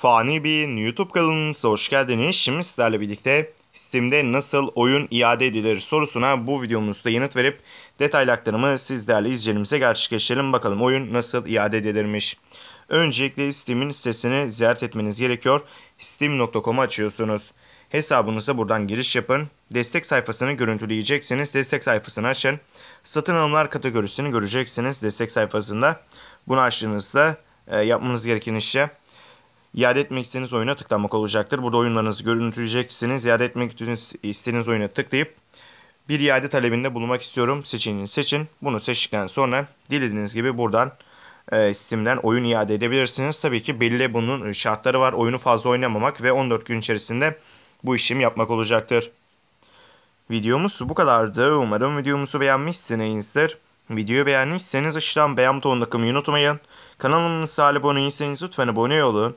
Fani bir YouTube kanalınıza hoş geldiniz. Şimdi sizlerle birlikte Steam'de nasıl oyun iade edilir sorusuna bu videomuzda yanıt verip detaylı aktarımı sizlerle izleyenimize gerçekleştirelim. Bakalım oyun nasıl iade edilirmiş. Öncelikle Steam'in sitesini ziyaret etmeniz gerekiyor. Steam.com'u açıyorsunuz. Hesabınıza buradan giriş yapın. Destek sayfasını görüntüleyeceksiniz. Destek sayfasını açın. Satın alımlar kategorisini göreceksiniz destek sayfasında. Bunu açtığınızda e, yapmanız gereken işlem İade etmek istediğiniz oyuna tıklamak olacaktır. Burada oyunlarınızı görüntüleyeceksiniz. İade etmek istediğiniz oyuna tıklayıp bir iade talebinde bulunmak istiyorum. Seçeneğini seçin. Bunu seçtikten sonra dilediğiniz gibi buradan e, Steam'den oyun iade edebilirsiniz. Tabii ki belli bunun şartları var. Oyunu fazla oynamamak ve 14 gün içerisinde bu işlemi yapmak olacaktır. Videomuz bu kadardı. Umarım videomuzu beğenmişsinizdir. Videoyu beğendiyseniz aşağıdan beğen butonuna takmayı unutmayın. Kanalımıza abone değilseniz lütfen abone olun.